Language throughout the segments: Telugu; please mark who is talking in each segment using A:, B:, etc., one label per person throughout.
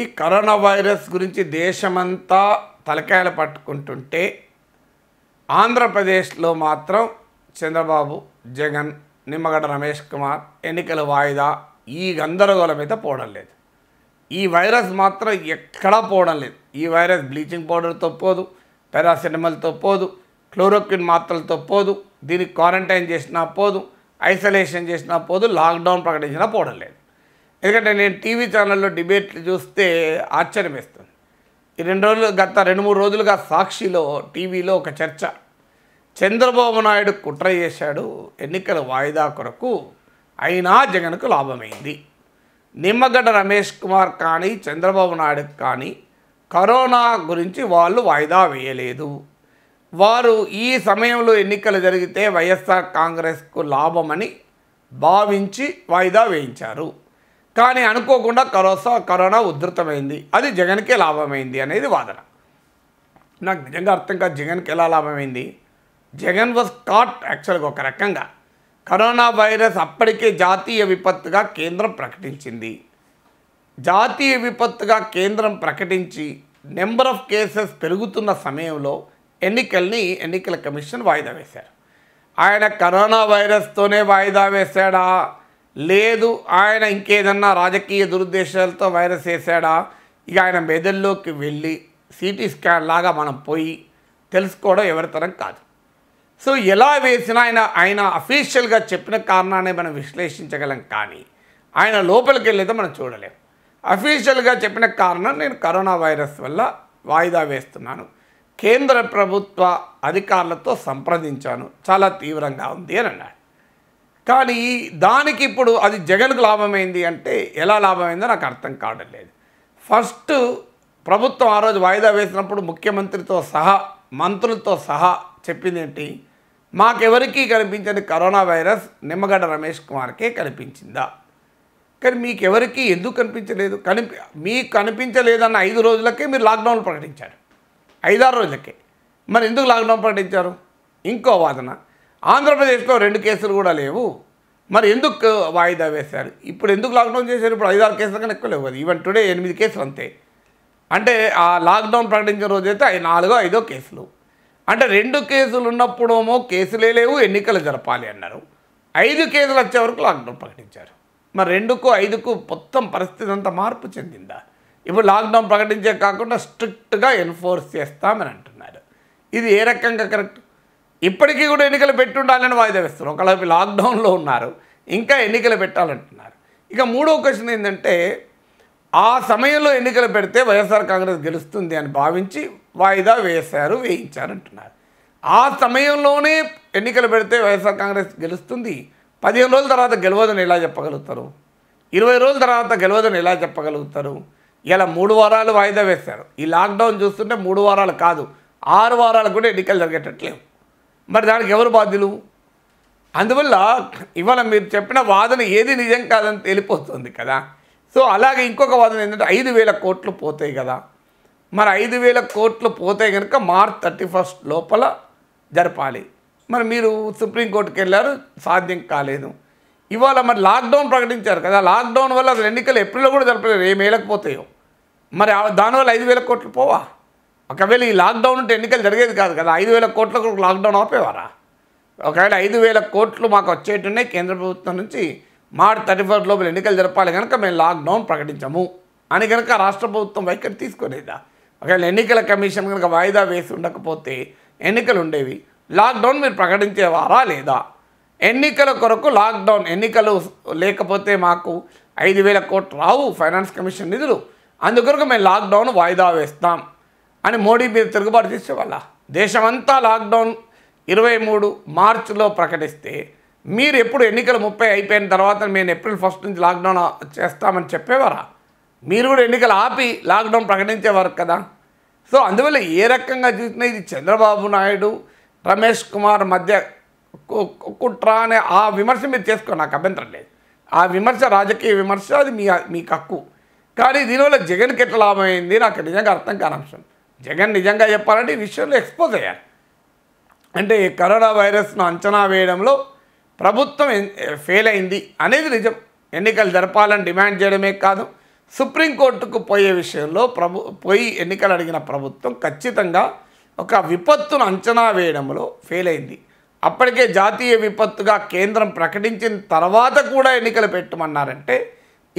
A: ఈ కరోనా వైరస్ గురించి దేశమంతా తలకాయలు పట్టుకుంటుంటే ఆంధ్రప్రదేశ్లో మాత్రం చంద్రబాబు జగన్ నిమ్మగడ్డ రమేష్ కుమార్ ఎన్నికల వాయిదా ఈ గందరగోళం అయితే పోవడం లేదు ఈ వైరస్ మాత్రం ఎక్కడా పోవడం లేదు ఈ వైరస్ బ్లీచింగ్ పౌడర్తో పోదు పారాసెటమాల్తో పోదు క్లోరోక్విన్ మాత్రలతో పోదు దీనికి క్వారంటైన్ చేసినా పోదు ఐసోలేషన్ చేసినా పోదు లాక్డౌన్ ప్రకటించినా పోవడం లేదు ఎందుకంటే నేను టీవీ ఛానల్లో డిబేట్లు చూస్తే ఆశ్చర్యం వేస్తుంది ఈ రెండు రోజులు గత రెండు మూడు రోజులుగా సాక్షిలో టీవీలో ఒక చర్చ చంద్రబాబు నాయుడు కుట్ర చేశాడు ఎన్నికల వాయిదా కొరకు అయినా జగన్కు లాభమైంది నిమ్మగడ్డ రమేష్ కుమార్ కానీ చంద్రబాబు నాయుడు కానీ కరోనా గురించి వాళ్ళు వాయిదా వేయలేదు వారు ఈ సమయంలో ఎన్నికలు జరిగితే వైఎస్ఆర్ కాంగ్రెస్కు లాభమని భావించి వాయిదా వేయించారు కానీ అనుకోకుండా కరోసా కరోనా ఉధృతమైంది అది జగన్కే లాభమైంది అనేది వాదన నాకు నిజంగా అర్థం కాదు జగన్కి ఎలా లాభమైంది జగన్ వాజ్ కాట్ యాక్చువల్గా ఒక రకంగా కరోనా వైరస్ అప్పటికే జాతీయ విపత్తుగా కేంద్రం ప్రకటించింది జాతీయ విపత్తుగా కేంద్రం ప్రకటించి నెంబర్ ఆఫ్ కేసెస్ పెరుగుతున్న సమయంలో ఎన్నికల్ని ఎన్నికల కమిషన్ వాయిదా వేశారు ఆయన కరోనా వైరస్తోనే వాయిదా వేశాడా లేదు ఆయన ఇంకేదన్నా రాజకీయ దురుద్దేశాలతో వైరస్ వేసాడా ఇక ఆయన మెదడులోకి వెళ్ళి సిటీ స్కాన్ లాగా మనం పోయి తెలుసుకోవడం ఎవరితరం కాదు సో ఎలా వేసినా ఆయన ఆయన అఫీషియల్గా చెప్పిన కారణాన్ని మనం విశ్లేషించగలం కానీ ఆయన లోపలికి వెళ్ళేదో మనం చూడలేం అఫీషియల్గా చెప్పిన కారణం నేను కరోనా వైరస్ వల్ల వాయిదా వేస్తున్నాను కేంద్ర ప్రభుత్వ అధికారులతో సంప్రదించాను చాలా తీవ్రంగా ఉంది అని అన్నాడు కానీ దానికి ఇప్పుడు అది జగన్కు లాభమైంది అంటే ఎలా లాభమైందో నాకు అర్థం కావడం లేదు ఫస్ట్ ప్రభుత్వం ఆ రోజు వాయిదా వేసినప్పుడు ముఖ్యమంత్రితో సహా మంత్రులతో సహా చెప్పింది ఏంటి మాకెవరికీ కనిపించని కరోనా వైరస్ నిమ్మగడ్డ రమేష్ కుమార్కే కనిపించిందా కానీ మీకు ఎవరికీ ఎందుకు కనిపించలేదు కనిపి మీకు కనిపించలేదన్న ఐదు రోజులకే మీరు లాక్డౌన్ ప్రకటించారు ఐదారు రోజులకే మరి ఎందుకు లాక్డౌన్ ప్రకటించారు ఇంకో వాదన ఆంధ్రప్రదేశ్లో రెండు కేసులు కూడా లేవు మరి ఎందుకు వాయిదా వేశారు ఇప్పుడు ఎందుకు లాక్డౌన్ చేశారు ఇప్పుడు ఐదారు కేసులు కన్నా ఎక్కువ లేవు కదా ఈవెన్ టుడే ఎనిమిది కేసులు అంతే అంటే ఆ లాక్డౌన్ ప్రకటించిన రోజైతే అవి నాలుగో ఐదో కేసులు అంటే రెండు కేసులు ఉన్నప్పుడేమో కేసులే లేవు ఎన్నికలు జరపాలి అన్నారు ఐదు కేసులు వచ్చే వరకు లాక్డౌన్ ప్రకటించారు మరి రెండుకు ఐదుకు మొత్తం పరిస్థితి అంతా మార్పు చెందిందా ఇప్పుడు లాక్డౌన్ ప్రకటించే కాకుండా స్ట్రిక్ట్గా ఎన్ఫోర్స్ చేస్తామని అంటున్నారు ఇది ఏ రకంగా కరెక్ట్ ఇప్పటికీ కూడా ఎన్నికలు పెట్టుండాలని వాయిదా వేస్తున్నారు ఒకళ్ళకి లాక్డౌన్లో ఉన్నారు ఇంకా ఎన్నికలు పెట్టాలంటున్నారు ఇక మూడో క్వశ్చన్ ఏంటంటే ఆ సమయంలో ఎన్నికలు పెడితే వైఎస్ఆర్ కాంగ్రెస్ గెలుస్తుంది అని భావించి వాయిదా వేశారు వేయించారంటున్నారు ఆ సమయంలోనే ఎన్నికలు పెడితే వైఎస్ఆర్ కాంగ్రెస్ గెలుస్తుంది పదిహేను రోజుల తర్వాత గెలవదని ఎలా చెప్పగలుగుతారు ఇరవై రోజుల తర్వాత గెలవదని ఎలా చెప్పగలుగుతారు ఇలా మూడు వారాలు వాయిదా వేశారు ఈ లాక్డౌన్ చూస్తుంటే మూడు వారాలు కాదు ఆరు వారాలు కూడా ఎన్నికలు జరిగేటట్లేవు మరి దానికి ఎవరు బాధ్యులు అందువల్ల ఇవాళ మీరు చెప్పిన వాదన ఏది నిజం కాదని తెలిపోతుంది కదా సో అలాగే ఇంకొక వాదన ఏంటంటే ఐదు వేల కోట్లు పోతాయి కదా మరి ఐదు వేల కోట్లు పోతే కనుక మార్చ్ థర్టీ ఫస్ట్ లోపల జరపాలి మరి మీరు సుప్రీంకోర్టుకి వెళ్ళారు సాధ్యం కాలేదు ఇవాళ మరి లాక్డౌన్ ప్రకటించారు కదా లాక్డౌన్ వల్ల అసలు ఎన్నికలు ఎప్రిల్లో కూడా జరపలేదు ఏ మేలకు పోతాయో మరి దానివల్ల ఐదు వేల కోట్లు పోవా ఒకవేళ ఈ లాక్డౌన్ ఉంటే ఎన్నికలు జరిగేది కాదు కదా ఐదు వేల కోట్లకు లాక్డౌన్ ఆపేవారా ఒకవేళ ఐదు వేల కోట్లు మాకు వచ్చేటనే కేంద్ర ప్రభుత్వం నుంచి మార్చి థర్టీ ఫస్ట్ లోపల ఎన్నికలు జరపాలి కనుక మేము లాక్డౌన్ ప్రకటించము అని కనుక రాష్ట్ర ప్రభుత్వం వైఖరి తీసుకునేదా ఒకవేళ ఎన్నికల కమిషన్ కనుక వాయిదా వేసి ఉండకపోతే ఎన్నికలు ఉండేవి లాక్డౌన్ మీరు ప్రకటించేవారా లేదా ఎన్నికల కొరకు లాక్డౌన్ ఎన్నికలు లేకపోతే మాకు ఐదు వేల కోట్లు రావు ఫైనాన్స్ కమిషన్ నిధులు అందుకొరకు మేము లాక్డౌన్ వాయిదా వేస్తాం అని మోడీ మీద తిరుగుబాటు చేసేవాళ్ళ దేశమంతా లాక్డౌన్ ఇరవై మూడు మార్చిలో ప్రకటిస్తే మీరు ఎప్పుడు ఎన్నికలు ముప్పై అయిపోయిన తర్వాత మేము ఏప్రిల్ ఫస్ట్ నుంచి లాక్డౌన్ చేస్తామని చెప్పేవారా మీరు కూడా ఎన్నికలు ఆపి లాక్డౌన్ ప్రకటించేవారు కదా సో అందువల్ల ఏ రకంగా చూసినా ఇది చంద్రబాబు నాయుడు రమేష్ కుమార్ మధ్య కుట్ర అనే ఆ విమర్శ మీరు చేసుకో నాకు అభ్యంతరం లేదు ఆ విమర్శ రాజకీయ విమర్శ అది మీ మీకు హక్కు కానీ దీనివల్ల జగన్కి ఎట్లా లాభమైంది నాకు నిజంగా అర్థం కాని అంశం జగన్ నిజంగా చెప్పాలంటే ఈ విషయంలో ఎక్స్పోజ్ అయ్యాలి అంటే ఈ కరోనా వైరస్ను అంచనా వేయడంలో ప్రభుత్వం ఫెయిల్ అయింది అనేది నిజం ఎన్నికలు జరపాలని డిమాండ్ చేయడమే కాదు సుప్రీంకోర్టుకు పోయే విషయంలో ప్రభు పోయి ఎన్నికలు అడిగిన ప్రభుత్వం ఖచ్చితంగా ఒక విపత్తును అంచనా వేయడంలో ఫెయిల్ అయింది అప్పటికే జాతీయ విపత్తుగా కేంద్రం ప్రకటించిన తర్వాత కూడా ఎన్నికలు పెట్టమన్నారంటే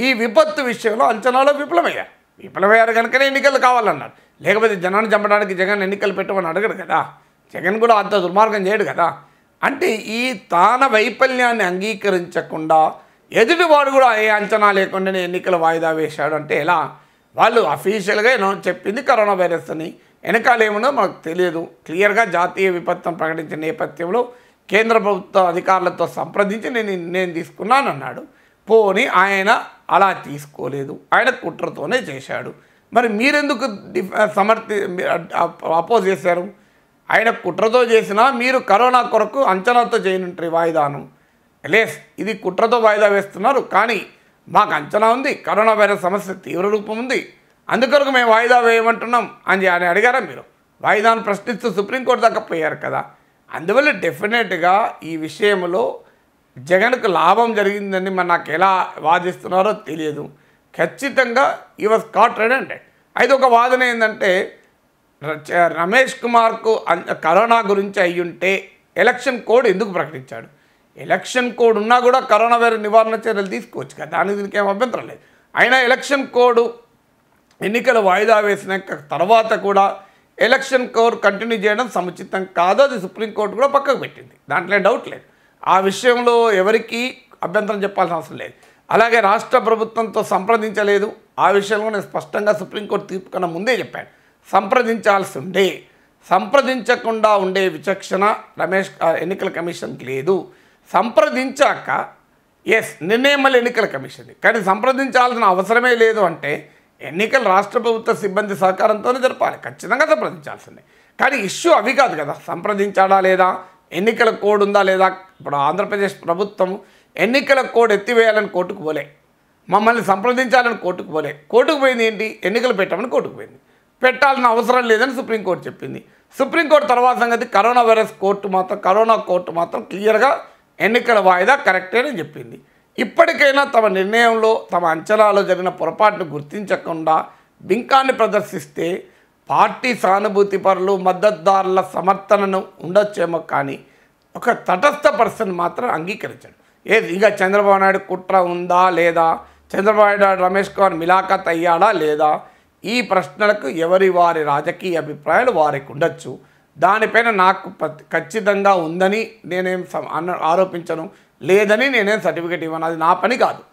A: ఈ విపత్తు విషయంలో అంచనాలో విఫలమయ్యారు విఫలమయ్యారు కనుకనే ఎన్నికలు కావాలన్నారు లేకపోతే జనాన్ని చంపడానికి జగన్ ఎన్నికలు పెట్టమని అడగడు కదా జగన్ కూడా అంత దుర్మార్గం చేయడు కదా అంటే ఈ తాన వైఫల్యాన్ని అంగీకరించకుండా ఎదుటివాడు కూడా ఏ అంచనా లేకుండానే ఎన్నికలు వాయిదా వేశాడు అంటే ఎలా వాళ్ళు అఫీషియల్గా ఏమో చెప్పింది కరోనా వైరస్ అని వెనకాల మాకు తెలియదు క్లియర్గా జాతీయ విపత్తును ప్రకటించిన నేపథ్యంలో కేంద్ర ప్రభుత్వ అధికారులతో సంప్రదించి నేను నేను తీసుకున్నానన్నాడు పోని ఆయన అలా తీసుకోలేదు ఆయన కుట్రతోనే చేశాడు మరి మీరెందుకు సమర్థి అపోజ్ చేశారు ఆయన కుట్రతో చేసినా మీరు కరోనా కొరకు అంచనాతో చేయనుంటారు వాయిదాను లేస్ ఇది కుట్రతో వాయిదా వేస్తున్నారు కానీ మాకు అంచనా ఉంది కరోనా వైరస్ సమస్య తీవ్ర రూపం ఉంది అందుకొరకు మేము వాయిదా వేయమంటున్నాం అని అని అడిగారా మీరు వాయిదాను ప్రశ్నిస్తూ సుప్రీంకోర్టు దాకా పోయారు కదా అందువల్ల డెఫినెట్గా ఈ విషయంలో జగన్కు లాభం జరిగిందని మరి నాకు ఎలా వాదిస్తున్నారో తెలియదు ఖచ్చితంగా ఈ వాజ్ కాట్ రెడ్ హండ్రెడ్ అయితే ఒక వాదన ఏంటంటే రమేష్ కుమార్కు కరోనా గురించి అయ్యుంటే ఎలక్షన్ కోడ్ ఎందుకు ప్రకటించాడు ఎలక్షన్ కోడ్ ఉన్నా కూడా కరోనా వైరస్ నివారణ చర్యలు తీసుకోవచ్చు కదా దానికి దీనికి ఏం అభ్యంతరం లేదు అయినా ఎలక్షన్ కోడ్ ఎన్నికలు వాయిదా వేసిన తర్వాత కూడా ఎలక్షన్ కోడ్ కంటిన్యూ చేయడం సముచితం కాదు అది సుప్రీంకోర్టు కూడా పక్కకు పెట్టింది దాంట్లో డౌట్ లేదు ఆ విషయంలో ఎవరికీ అభ్యంతరం చెప్పాల్సిన అవసరం లేదు అలాగే రాష్ట్ర ప్రభుత్వంతో సంప్రదించలేదు ఆ విషయంలో నేను స్పష్టంగా సుప్రీంకోర్టు తీర్పు కన్నా ముందే చెప్పాను సంప్రదించాల్సి ఉండే సంప్రదించకుండా ఉండే విచక్షణ రమేష్ ఎన్నికల కమిషన్కి లేదు సంప్రదించాక ఎస్ నిర్ణయం ఎన్నికల కమిషన్ కానీ సంప్రదించాల్సిన అవసరమే లేదు అంటే ఎన్నికలు రాష్ట్ర ప్రభుత్వ సిబ్బంది సహకారంతోనే జరపాలి ఖచ్చితంగా సంప్రదించాల్సిందే కానీ ఇష్యూ అవి కాదు కదా సంప్రదించాడా లేదా ఎన్నికల కోడ్ ఉందా లేదా ఇప్పుడు ఆంధ్రప్రదేశ్ ప్రభుత్వం ఎన్నికల కోడ్ ఎత్తివేయాలని కోర్టుకు పోలే మమ్మల్ని సంప్రదించాలని కోర్టుకు పోలే కోర్టుకు పోయింది ఏంటి ఎన్నికలు పెట్టామని కోర్టుకు పోయింది పెట్టాల్సిన అవసరం లేదని సుప్రీంకోర్టు చెప్పింది సుప్రీంకోర్టు తర్వాత సంగతి కరోనా వైరస్ కోర్టు మాత్రం కరోనా కోర్టు మాత్రం క్లియర్గా ఎన్నికల వాయిదా కరెక్టే అని చెప్పింది ఇప్పటికైనా తమ నిర్ణయంలో తమ అంచనాలో జరిగిన పొరపాటును గుర్తించకుండా బింకాన్ని ప్రదర్శిస్తే పార్టీ సానుభూతి పరులు మద్దతుదారుల సమర్థనను ఉండొచ్చేమో కానీ ఒక తటస్థ పర్సన్ మాత్రం అంగీకరించండి ఏది ఇంకా చంద్రబాబు నాయుడు కుట్ర ఉందా లేదా చంద్రబాబు నాయుడు రమేష్ కుమార్ మిలాఖత్ అయ్యాడా లేదా ఈ ప్రశ్నలకు ఎవరి వారి రాజకీయ అభిప్రాయాలు వారికి ఉండొచ్చు దానిపైన నాకు ఖచ్చితంగా ఉందని నేనేం ఆరోపించను లేదని నేనేం సర్టిఫికేట్ ఇవ్వను అది నా పని కాదు